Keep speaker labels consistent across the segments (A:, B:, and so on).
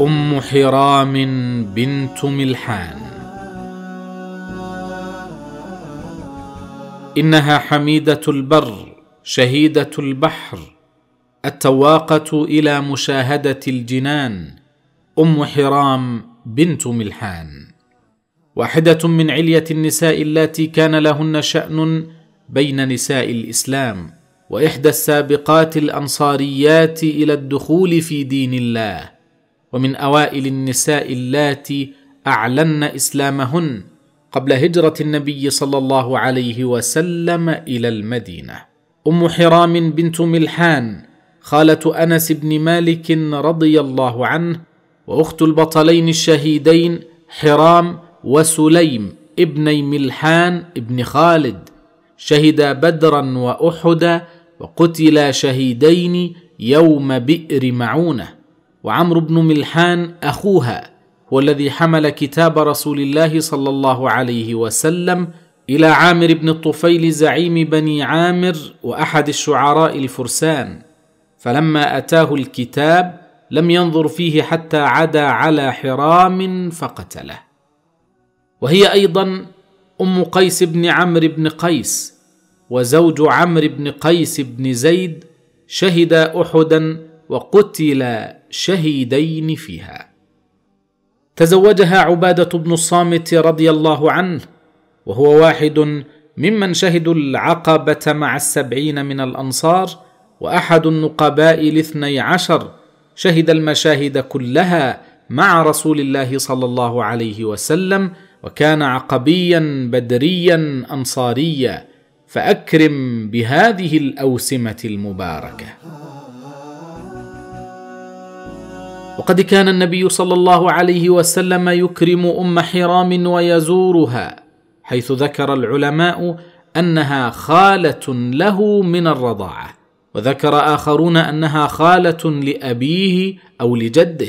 A: ام حرام بنت ملحان انها حميده البر شهيده البحر التواقه الى مشاهده الجنان ام حرام بنت ملحان واحده من عليه النساء اللاتي كان لهن شان بين نساء الاسلام واحدى السابقات الانصاريات الى الدخول في دين الله ومن اوائل النساء اللاتي اعلن اسلامهن قبل هجره النبي صلى الله عليه وسلم الى المدينه ام حرام بنت ملحان خاله انس بن مالك رضي الله عنه واخت البطلين الشهيدين حرام وسليم ابني ملحان ابن خالد شهدا بدرا واحدا وقتلا شهيدين يوم بئر معونه وعمرو بن ملحان اخوها والذي حمل كتاب رسول الله صلى الله عليه وسلم الى عامر بن الطفيل زعيم بني عامر واحد الشعراء الفرسان فلما اتاه الكتاب لم ينظر فيه حتى عدا على حرام فقتله وهي ايضا ام قيس بن عمرو بن قيس وزوج عمرو بن قيس بن زيد شهد احدا وقتل شهيدين فيها تزوجها عباده بن الصامت رضي الله عنه وهو واحد ممن شهدوا العقبه مع السبعين من الانصار واحد النقباء الاثني عشر شهد المشاهد كلها مع رسول الله صلى الله عليه وسلم وكان عقبيا بدريا انصاريا فاكرم بهذه الاوسمه المباركه وقد كان النبي صلى الله عليه وسلم يكرم ام حرام ويزورها حيث ذكر العلماء انها خاله له من الرضاعه وذكر اخرون انها خاله لابيه او لجده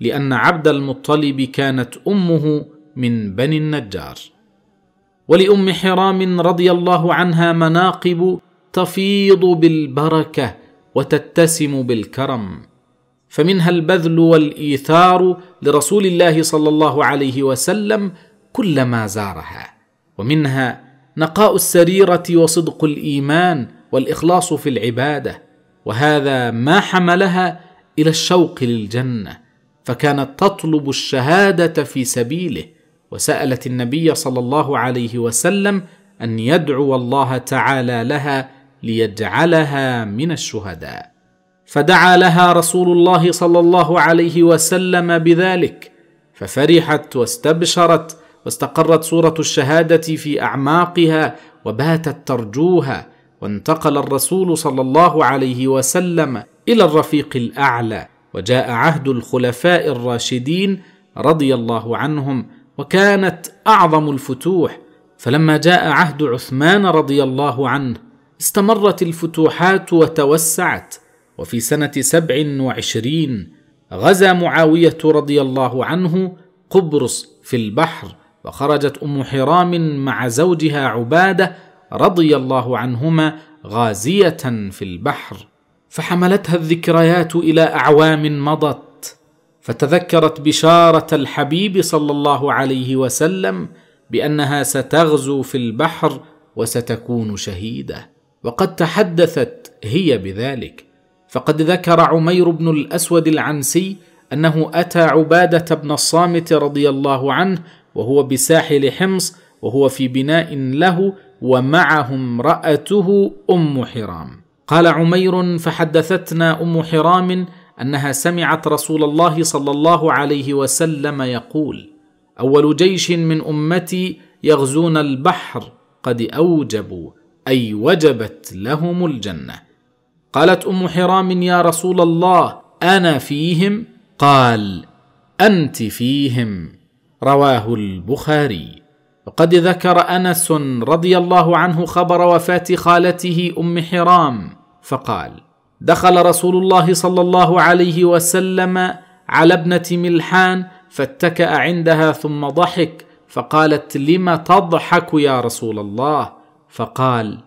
A: لان عبد المطلب كانت امه من بني النجار ولام حرام رضي الله عنها مناقب تفيض بالبركه وتتسم بالكرم فمنها البذل والايثار لرسول الله صلى الله عليه وسلم كلما زارها ومنها نقاء السريره وصدق الايمان والاخلاص في العباده وهذا ما حملها الى الشوق للجنه فكانت تطلب الشهاده في سبيله وسالت النبي صلى الله عليه وسلم ان يدعو الله تعالى لها ليجعلها من الشهداء فدعا لها رسول الله صلى الله عليه وسلم بذلك ففرحت واستبشرت واستقرت صوره الشهاده في اعماقها وباتت ترجوها وانتقل الرسول صلى الله عليه وسلم الى الرفيق الاعلى وجاء عهد الخلفاء الراشدين رضي الله عنهم وكانت اعظم الفتوح فلما جاء عهد عثمان رضي الله عنه استمرت الفتوحات وتوسعت وفي سنة سبع وعشرين غزا معاوية رضي الله عنه قبرص في البحر وخرجت أم حرام مع زوجها عبادة رضي الله عنهما غازية في البحر فحملتها الذكريات إلى أعوام مضت فتذكرت بشارة الحبيب صلى الله عليه وسلم بأنها ستغزو في البحر وستكون شهيده وقد تحدثت هي بذلك فقد ذكر عمير بن الاسود العنسي انه اتى عباده بن الصامت رضي الله عنه وهو بساحل حمص وهو في بناء له ومعه امراته ام حرام قال عمير فحدثتنا ام حرام انها سمعت رسول الله صلى الله عليه وسلم يقول اول جيش من امتي يغزون البحر قد اوجبوا اي وجبت لهم الجنه قالت ام حرام يا رسول الله انا فيهم قال انت فيهم رواه البخاري وقد ذكر انس رضي الله عنه خبر وفاه خالته ام حرام فقال دخل رسول الله صلى الله عليه وسلم على ابنه ملحان فاتكا عندها ثم ضحك فقالت لم تضحك يا رسول الله فقال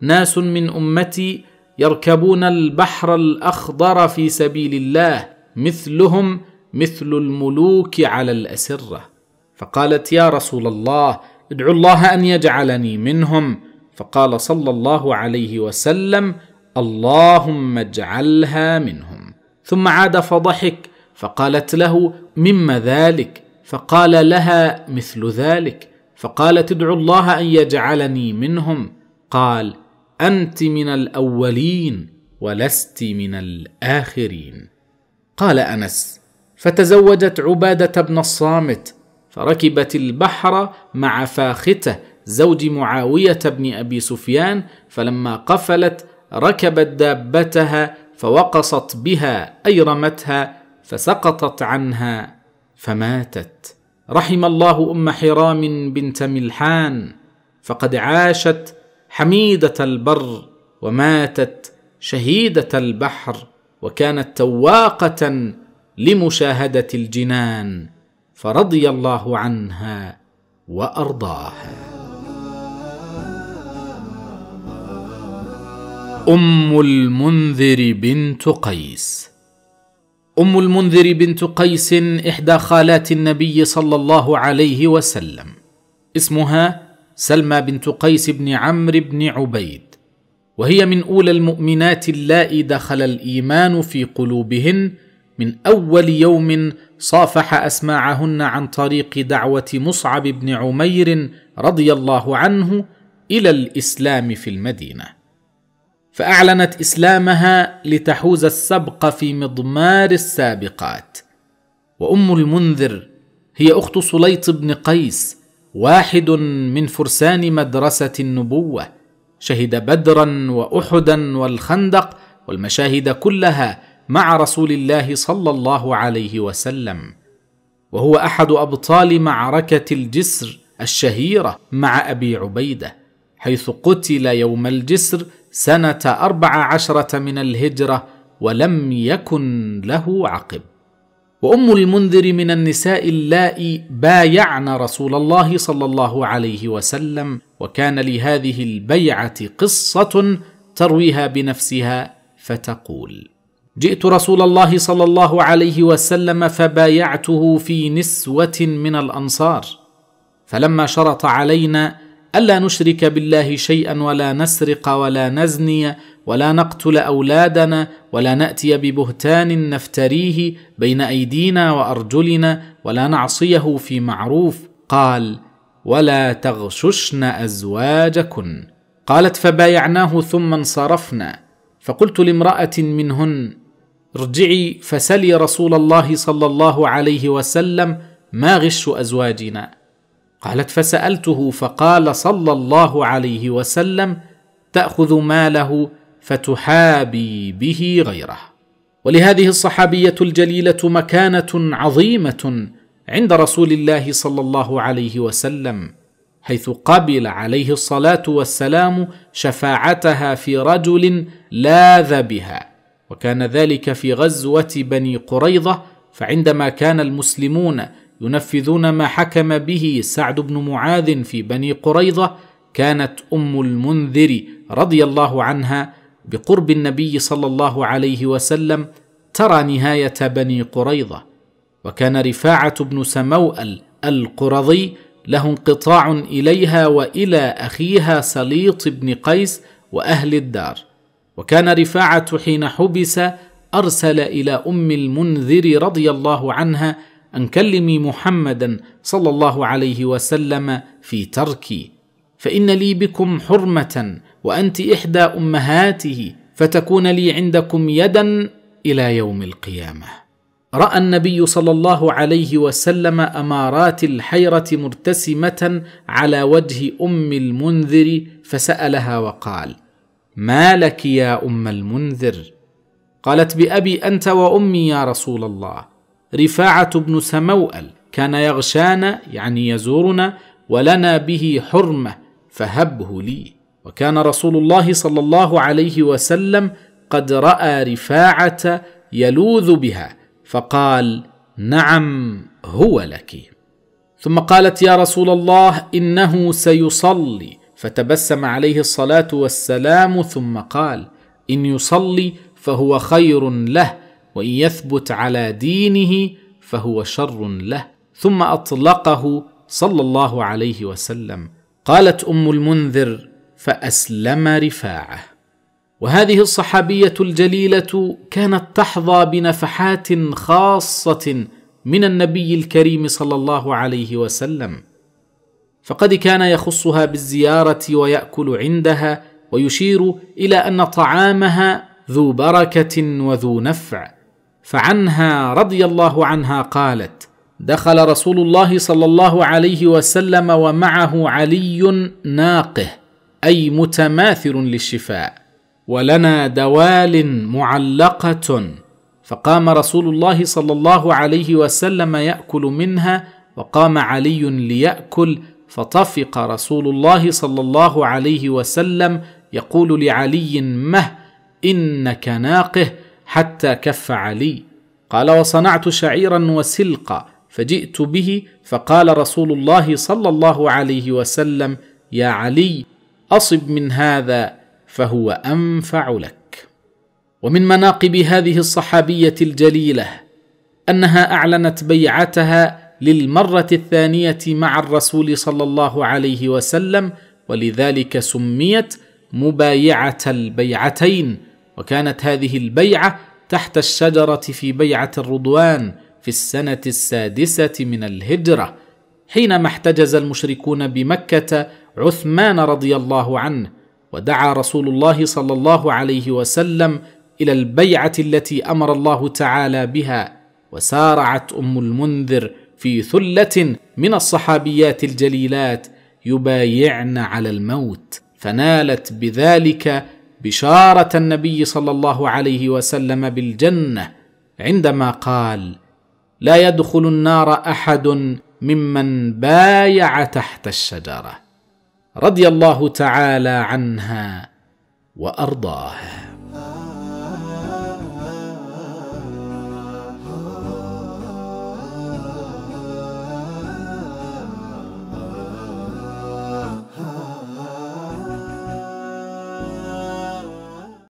A: ناس من امتي يركبون البحر الاخضر في سبيل الله مثلهم مثل الملوك على الاسره فقالت يا رسول الله ادعو الله ان يجعلني منهم فقال صلى الله عليه وسلم اللهم اجعلها منهم ثم عاد فضحك فقالت له مما ذلك فقال لها مثل ذلك فقالت ادعو الله ان يجعلني منهم قال انت من الاولين ولست من الاخرين قال انس فتزوجت عباده بن الصامت فركبت البحر مع فاخته زوج معاويه بن ابي سفيان فلما قفلت ركبت دابتها فوقصت بها اي رمتها فسقطت عنها فماتت رحم الله ام حرام بنت ملحان فقد عاشت حميده البر وماتت شهيده البحر وكانت تواقه لمشاهده الجنان فرضي الله عنها وارضاها ام المنذر بنت قيس ام المنذر بنت قيس احدى خالات النبي صلى الله عليه وسلم اسمها سلمى بنت قيس بن عمرو بن عبيد وهي من اولى المؤمنات اللائي دخل الايمان في قلوبهن من اول يوم صافح اسماعهن عن طريق دعوه مصعب بن عمير رضي الله عنه الى الاسلام في المدينه فاعلنت اسلامها لتحوز السبق في مضمار السابقات وام المنذر هي اخت سليط بن قيس واحد من فرسان مدرسه النبوه شهد بدرا واحدا والخندق والمشاهد كلها مع رسول الله صلى الله عليه وسلم وهو احد ابطال معركه الجسر الشهيره مع ابي عبيده حيث قتل يوم الجسر سنه اربع عشره من الهجره ولم يكن له عقب وام المنذر من النساء اللائي بايعن رسول الله صلى الله عليه وسلم وكان لهذه البيعه قصه ترويها بنفسها فتقول جئت رسول الله صلى الله عليه وسلم فبايعته في نسوه من الانصار فلما شرط علينا الا نشرك بالله شيئا ولا نسرق ولا نزني ولا نقتل اولادنا ولا ناتي ببهتان نفتريه بين ايدينا وارجلنا ولا نعصيه في معروف قال ولا تغششن ازواجكن قالت فبايعناه ثم انصرفنا فقلت لامراه منهن ارجعي فسلي رسول الله صلى الله عليه وسلم ما غش ازواجنا قالت فسالته فقال صلى الله عليه وسلم تاخذ ماله فتحابي به غيره ولهذه الصحابيه الجليله مكانه عظيمه عند رسول الله صلى الله عليه وسلم حيث قبل عليه الصلاه والسلام شفاعتها في رجل لاذ بها وكان ذلك في غزوه بني قريظه فعندما كان المسلمون ينفذون ما حكم به سعد بن معاذ في بني قريظه كانت ام المنذر رضي الله عنها بقرب النبي صلى الله عليه وسلم ترى نهايه بني قريظه وكان رفاعه بن سموأل القرظي له انقطاع اليها والى اخيها سليط بن قيس واهل الدار وكان رفاعه حين حبس ارسل الى ام المنذر رضي الله عنها ان كلمي محمدا صلى الله عليه وسلم في تركي فان لي بكم حرمه وانت احدى امهاته فتكون لي عندكم يدا الى يوم القيامه راى النبي صلى الله عليه وسلم امارات الحيره مرتسمه على وجه ام المنذر فسالها وقال ما لك يا ام المنذر قالت بابي انت وامي يا رسول الله رفاعه بن سموأل كان يغشانا يعني يزورنا ولنا به حرمه فهبه لي وكان رسول الله صلى الله عليه وسلم قد راى رفاعه يلوذ بها فقال نعم هو لك ثم قالت يا رسول الله انه سيصلي فتبسم عليه الصلاه والسلام ثم قال ان يصلي فهو خير له وان يثبت على دينه فهو شر له ثم اطلقه صلى الله عليه وسلم قالت ام المنذر فاسلم رفاعه وهذه الصحابيه الجليله كانت تحظى بنفحات خاصه من النبي الكريم صلى الله عليه وسلم فقد كان يخصها بالزياره وياكل عندها ويشير الى ان طعامها ذو بركه وذو نفع فعنها رضي الله عنها قالت دخل رسول الله صلى الله عليه وسلم ومعه علي ناقه اي متماثل للشفاء ولنا دوال معلقه فقام رسول الله صلى الله عليه وسلم ياكل منها وقام علي لياكل فطفق رسول الله صلى الله عليه وسلم يقول لعلي مه انك ناقه حتى كف علي قال وصنعت شعيرا وسلقا فجئت به فقال رسول الله صلى الله عليه وسلم يا علي اصب من هذا فهو انفع لك ومن مناقب هذه الصحابيه الجليله انها اعلنت بيعتها للمره الثانيه مع الرسول صلى الله عليه وسلم ولذلك سميت مبايعه البيعتين وكانت هذه البيعه تحت الشجره في بيعه الرضوان في السنه السادسه من الهجره حينما احتجز المشركون بمكه عثمان رضي الله عنه ودعا رسول الله صلى الله عليه وسلم الى البيعه التي امر الله تعالى بها وسارعت ام المنذر في ثله من الصحابيات الجليلات يبايعن على الموت فنالت بذلك بشاره النبي صلى الله عليه وسلم بالجنه عندما قال لا يدخل النار احد ممن بايع تحت الشجره رضي الله تعالى عنها وارضاها